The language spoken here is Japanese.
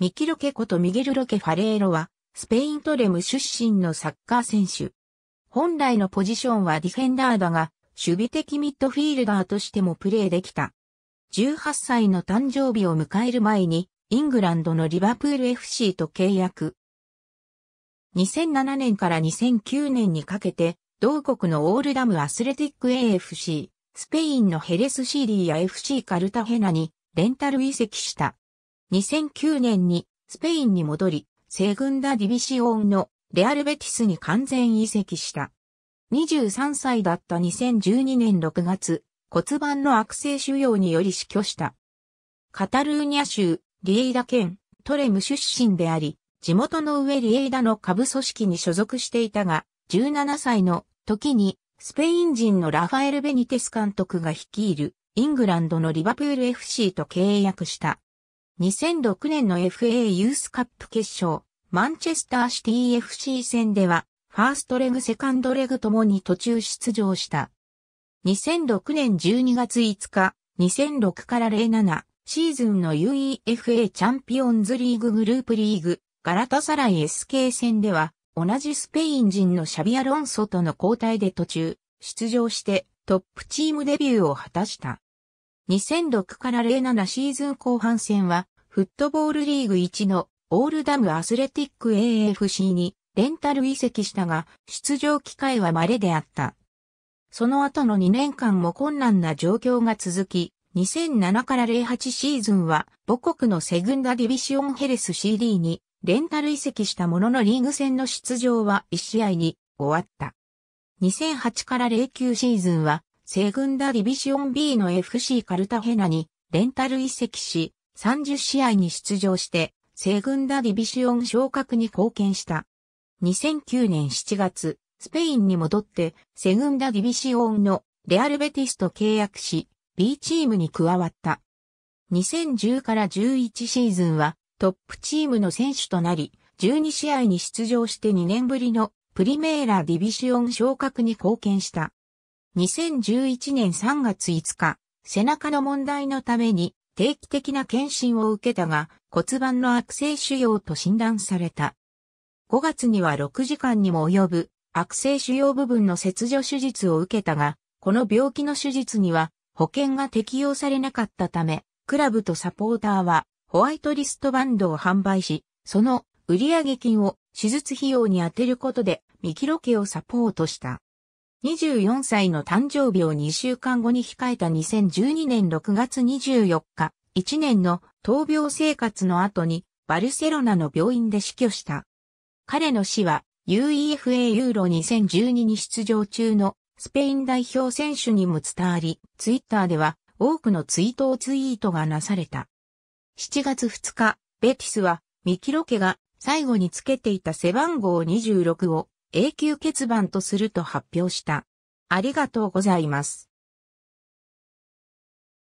ミキ・ロケことミゲル・ロケ・ファレーロは、スペイントレム出身のサッカー選手。本来のポジションはディフェンダーだが、守備的ミッドフィールダーとしてもプレーできた。18歳の誕生日を迎える前に、イングランドのリバプール FC と契約。2007年から2009年にかけて、同国のオールダムアスレティック AFC、スペインのヘレス CD や FC カルタヘナにレンタル移籍した。2009年にスペインに戻り、セグンダディビシオンのレアルベティスに完全移籍した。23歳だった2012年6月、骨盤の悪性腫瘍により死去した。カタルーニャ州、リエイダ県、トレム出身であり、地元の上リエイダの下部組織に所属していたが、17歳の時にスペイン人のラファエル・ベニテス監督が率いるイングランドのリバプール FC と契約した。2006年の FA ユースカップ決勝、マンチェスターシティ FC 戦では、ファーストレグセカンドレグともに途中出場した。2006年12月5日、2006から07シーズンの UEFA チャンピオンズリーググループリーグ、ガラタサライ SK 戦では、同じスペイン人のシャビアロンソとの交代で途中、出場してトップチームデビューを果たした。2006から07シーズン後半戦は、フットボールリーグ1のオールダムアスレティック AFC にレンタル移籍したが、出場機会は稀であった。その後の2年間も困難な状況が続き、2007から08シーズンは母国のセグンダディビシオンヘレス CD にレンタル移籍したもののリーグ戦の出場は1試合に終わった。2008から09シーズンはセグンダディビシオン B の FC カルタヘナにレンタル移籍し、30試合に出場して、セグンダディビシオン昇格に貢献した。2009年7月、スペインに戻って、セグンダディビシオンのレアルベティスと契約し、B チームに加わった。2010から11シーズンはトップチームの選手となり、12試合に出場して2年ぶりのプリメーラディビシオン昇格に貢献した。2011年3月5日、背中の問題のために定期的な検診を受けたが骨盤の悪性腫瘍と診断された。5月には6時間にも及ぶ悪性腫瘍部分の切除手術を受けたが、この病気の手術には保険が適用されなかったため、クラブとサポーターはホワイトリストバンドを販売し、その売上金を手術費用に充てることで、ミキロ家をサポートした。24歳の誕生日を2週間後に控えた2012年6月24日、1年の闘病生活の後にバルセロナの病院で死去した。彼の死は UEFA ユーロ2012に出場中のスペイン代表選手にも伝わり、ツイッターでは多くのツイートをツイートがなされた。7月2日、ベティスはミキロケが最後につけていた背番号26を永久欠番とすると発表した。ありがとうございます。